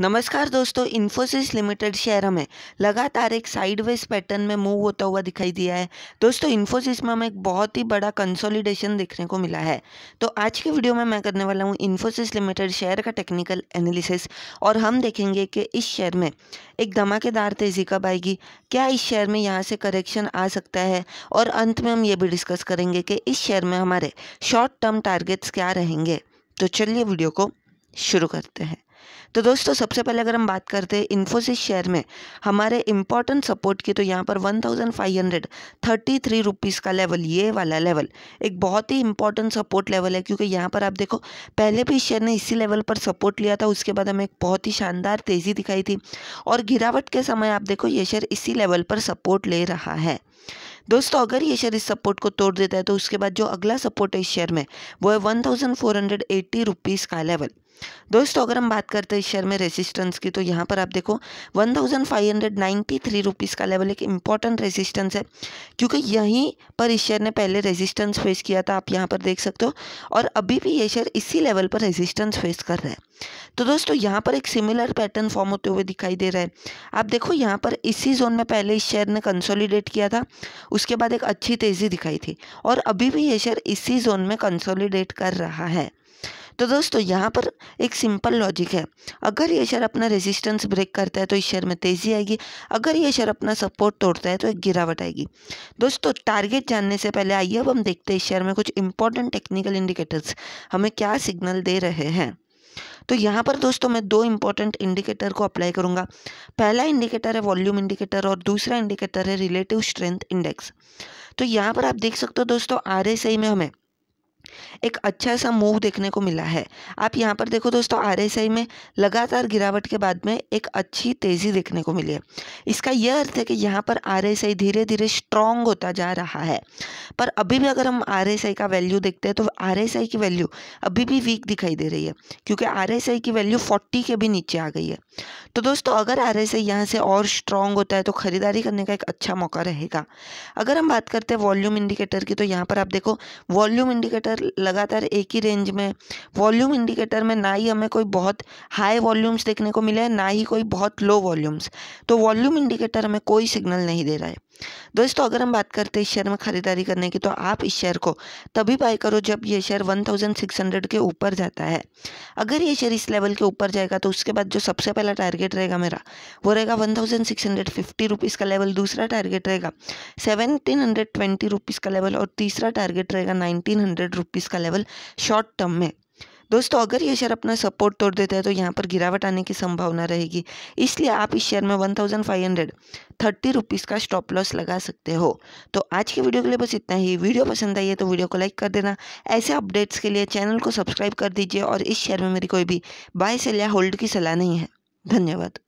नमस्कार दोस्तों Infosys limited share हमें लगातार एक साइडवेज पैटर्न में मूव होता हुआ दिखाई दिया है दोस्तों इन्फोसिस में हमें एक बहुत ही बड़ा कंसोलिडेशन देखने को मिला है तो आज के वीडियो में मैं करने वाला हूँ इन्फोसिस लिमिटेड शेयर का टेक्निकल एनालिसिस और हम देखेंगे कि इस शेयर में एक धमाकेदार तेज़ी कब आएगी क्या इस शेयर में यहाँ से करेक्शन आ सकता है और अंत में हम ये भी डिस्कस करेंगे कि इस शेयर में हमारे शॉर्ट टर्म टारगेट्स क्या रहेंगे तो चलिए वीडियो को शुरू करते हैं तो दोस्तों सबसे पहले अगर हम बात करते हैं इन्फोसिस शेयर में हमारे इंपॉर्टेंट सपोर्ट की तो यहाँ पर one thousand five hundred thirty three rupees का लेवल ये वाला लेवल एक बहुत ही इंपॉर्टेंट सपोर्ट लेवल है क्योंकि यहाँ पर आप देखो पहले भी शेयर ने इसी लेवल पर सपोर्ट लिया था उसके बाद हमें एक बहुत ही शानदार तेज़ी दिखाई थी और गिरावट के समय आप देखो ये शेयर इसी लेवल पर सपोर्ट ले रहा है दोस्तों अगर ये शेयर इस सपोर्ट को तोड़ देता है तो उसके बाद जो अगला सपोर्ट है इस शेयर में वो है one thousand four hundred eighty rupees का लेवल दोस्तों अगर हम बात करते हैं इस शेयर में रेजिस्टेंस की तो यहाँ पर आप देखो one thousand five hundred ninety three rupees का लेवल एक इंपॉर्टेंट रेजिस्टेंस है क्योंकि यहीं पर इस शेयर ने पहले रेजिस्टेंस फेस किया था आप यहाँ पर देख सकते हो और अभी भी ये शेयर इसी लेवल पर रेजिस्टेंस फेस कर रहा है तो दोस्तों यहाँ पर एक सिमिलर पैटर्न फॉर्म होते हुए दिखाई दे रहा है आप देखो यहाँ पर इसी जोन में पहले इस शेयर ने कंसोलिडेट किया था उसके बाद एक अच्छी तेज़ी दिखाई थी और अभी भी ये शेयर इसी जोन में कंसोलिडेट कर रहा है तो दोस्तों यहाँ पर एक सिंपल लॉजिक है अगर ये शेयर अपना रेजिस्टेंस ब्रेक करता है तो इस शेयर में तेज़ी आएगी अगर ये शेयर अपना सपोर्ट तोड़ता है तो एक गिरावट आएगी दोस्तों टारगेट जानने से पहले आइए अब हम देखते हैं इस शेयर में कुछ इंपॉर्टेंट टेक्निकल इंडिकेटर्स हमें क्या सिग्नल दे रहे हैं तो यहाँ पर दोस्तों मैं दो इंपॉर्टेंट इंडिकेटर को अप्लाई करूँगा पहला इंडिकेटर है वॉल्यूम इंडिकेटर और दूसरा इंडिकेटर है रिलेटिव स्ट्रेंथ इंडेक्स तो यहाँ पर आप देख सकते हो दोस्तों आर में हमें एक अच्छा सा मूव देखने को मिला है आप यहाँ पर देखो दोस्तों आर में लगातार गिरावट के बाद में एक अच्छी तेज़ी देखने को मिली है इसका यह अर्थ है कि यहाँ पर आर धीरे धीरे स्ट्रांग होता जा रहा है पर अभी भी अगर हम आर का वैल्यू देखते हैं तो आर की वैल्यू अभी भी वीक दिखाई दे रही है क्योंकि आर की वैल्यू फोर्टी के भी नीचे आ गई है तो दोस्तों अगर आर एस यहाँ से और स्ट्रांग होता है तो खरीदारी करने का एक अच्छा मौका रहेगा अगर हम बात करते हैं वॉल्यूम इंडिकेटर की तो यहाँ पर आप देखो वॉल्यूम इंडिकेटर इंडिकेटर लगातार एक ही रेंज में वॉल्यूम इंडिकेटर में ना ही हमें कोई बहुत हाई वॉल्यूम्स देखने को मिले हैं ना ही कोई बहुत लो वॉल्यूम्स तो वॉल्यूम इंडिकेटर हमें कोई सिग्नल नहीं दे रहा है दोस्तों अगर हम बात करते हैं शेयर में ख़रीदारी करने की तो आप इस शेयर को तभी बाय करो जब ये शेयर 1600 के ऊपर जाता है अगर ये शेयर इस लेवल के ऊपर जाएगा तो उसके बाद जो सबसे पहला टारगेट रहेगा मेरा वो रहेगा वन थाउजेंड का लेवल दूसरा टारगेट रहेगा सेवनटीन हंड्रेड का लेवल और तीसरा टारगेट रहेगा नाइनटीन हंड्रेड का लेवल शॉर्ट टर्म में दोस्तों अगर ये शेयर अपना सपोर्ट तोड़ देता है तो यहाँ पर गिरावट आने की संभावना रहेगी इसलिए आप इस शेयर में one thousand five hundred thirty rupees का स्टॉप लॉस लगा सकते हो तो आज के वीडियो के लिए बस इतना ही वीडियो पसंद आई है तो वीडियो को लाइक कर देना ऐसे अपडेट्स के लिए चैनल को सब्सक्राइब कर दीजिए और इस शेयर में मेरी कोई भी बाय सेल या होल्ड की सलाह नहीं है धन्यवाद